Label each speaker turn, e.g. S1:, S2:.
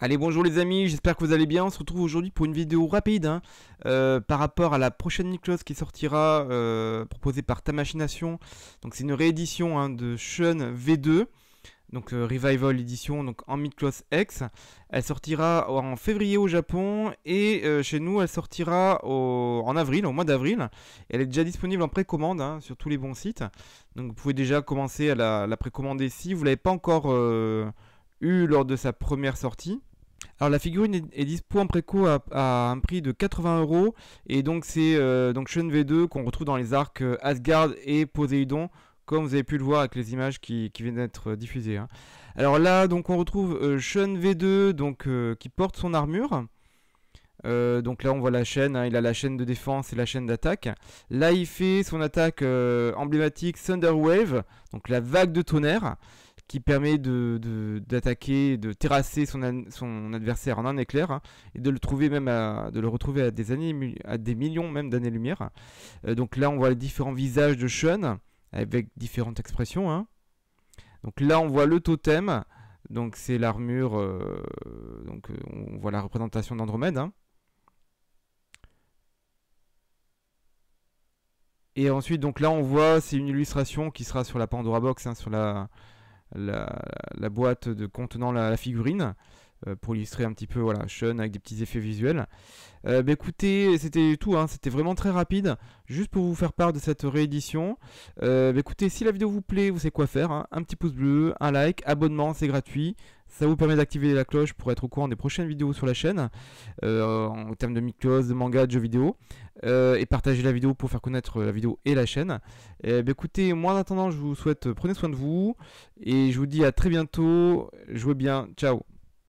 S1: Allez, bonjour les amis, j'espère que vous allez bien. On se retrouve aujourd'hui pour une vidéo rapide hein. euh, par rapport à la prochaine Niklos qui sortira, euh, proposée par Ta Machination. Donc c'est une réédition hein, de Shun V2, donc euh, Revival Edition, donc en Niklos X. Elle sortira en février au Japon et chez nous elle sortira en avril, au mois d'avril. Elle est déjà disponible en précommande hein, sur tous les bons sites. Donc vous pouvez déjà commencer à la, la précommander si vous ne l'avez pas encore... eu lors de sa première sortie. Alors la figurine est, disponible dispo en préco à, un prix de 80 euros et donc c'est euh, donc Shen V2 qu'on retrouve dans les arcs euh, Asgard et Poséidon comme vous avez pu le voir avec les images qui, viennent d'être euh, diffusées. Hein. Alors là donc on retrouve Shen V2 donc qui porte son armure. donc là on voit la chaîne, hein. il a la chaîne de défense et la chaîne d'attaque. Là il fait son attaque emblématique Thunder Wave, donc la vague de tonnerre qui permet d'attaquer, de, terrasser son, son, adversaire en un éclair, hein, et de le trouver même de le retrouver à des à des millions même d'années-lumière. Euh, donc là, on voit les différents visages de Sean, avec différentes expressions. Hein. Donc là, on voit le totem, donc c'est l'armure, euh, donc euh, on voit la représentation d'Andromède. Hein. Et ensuite, donc là, on voit, c'est une illustration qui sera sur la Pandora Box, sur la la, boîte de, contenant la figurine. Euh, pour illustrer un petit peu voilà, Sean avec des petits effets visuels. Euh, bah, écoutez, c'était tout, hein, c'était vraiment très rapide, juste pour vous faire part de cette réédition. Euh, bah, écoutez, si la vidéo vous plaît, vous savez quoi faire, hein, un petit pouce bleu, un like, abonnement, c'est gratuit. Ça vous permet d'activer la cloche pour être au courant des prochaines vidéos sur la chaîne, en termes de micros, de manga, de jeux vidéo, et partager la vidéo pour faire connaître la vidéo et la chaîne. Bah, écoutez, moi en attendant, je vous souhaite, prenez soin de vous, et je vous dis à très bientôt, jouez bien, ciao